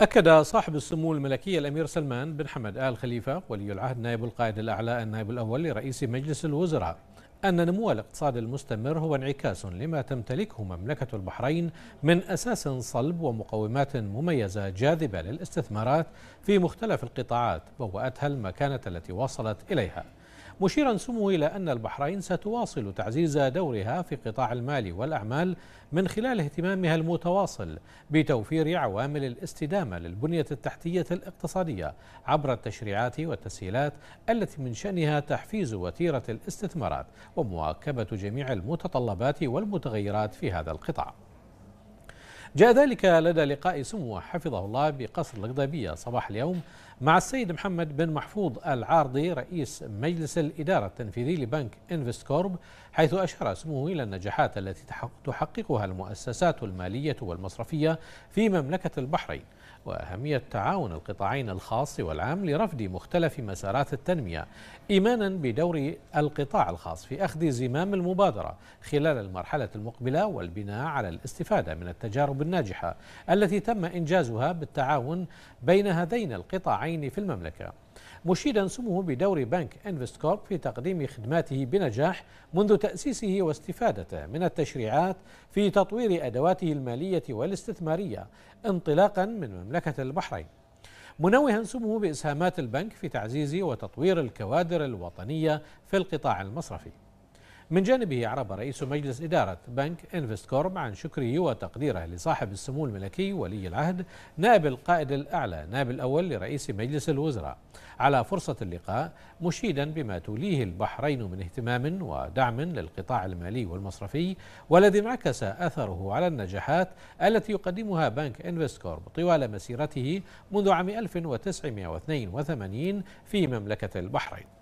أكد صاحب السمو الملكي الأمير سلمان بن حمد آل خليفة ولي العهد نائب القائد الأعلى النائب الأول لرئيس مجلس الوزراء أن نمو الاقتصاد المستمر هو انعكاس لما تمتلكه مملكة البحرين من أساس صلب ومقومات مميزة جاذبة للاستثمارات في مختلف القطاعات وهو أتهل المكانة التي وصلت إليها مشيرا سمو إلى أن البحرين ستواصل تعزيز دورها في قطاع المال والأعمال من خلال اهتمامها المتواصل بتوفير عوامل الاستدامة للبنية التحتية الاقتصادية عبر التشريعات والتسهيلات التي من شأنها تحفيز وتيرة الاستثمارات ومواكبة جميع المتطلبات والمتغيرات في هذا القطاع جاء ذلك لدى لقاء سمو حفظه الله بقصر القضيبية صباح اليوم مع السيد محمد بن محفوظ العارضي رئيس مجلس الإدارة التنفيذي لبنك إنفست كورب حيث أشار سموه إلى النجاحات التي تحققها المؤسسات المالية والمصرفية في مملكة البحرين وأهمية تعاون القطاعين الخاص والعام لرفض مختلف مسارات التنمية إيمانا بدور القطاع الخاص في أخذ زمام المبادرة خلال المرحلة المقبلة والبناء على الاستفادة من التجارب الناجحة التي تم إنجازها بالتعاون بين هذين القطاعين في المملكة مشيدا سموه بدور بنك انفست كورب في تقديم خدماته بنجاح منذ تأسيسه واستفادته من التشريعات في تطوير أدواته المالية والاستثمارية انطلاقا من مملكة البحرين منوها سموه بإسهامات البنك في تعزيز وتطوير الكوادر الوطنية في القطاع المصرفي من جانبه عرب رئيس مجلس إدارة بنك إنفست كورب عن شكره وتقديره لصاحب السمو الملكي ولي العهد نائب القائد الأعلى نائب الأول لرئيس مجلس الوزراء على فرصة اللقاء مشيدا بما توليه البحرين من اهتمام ودعم للقطاع المالي والمصرفي والذي انعكس أثره على النجاحات التي يقدمها بنك إنفست كورب طوال مسيرته منذ عام 1982 في مملكة البحرين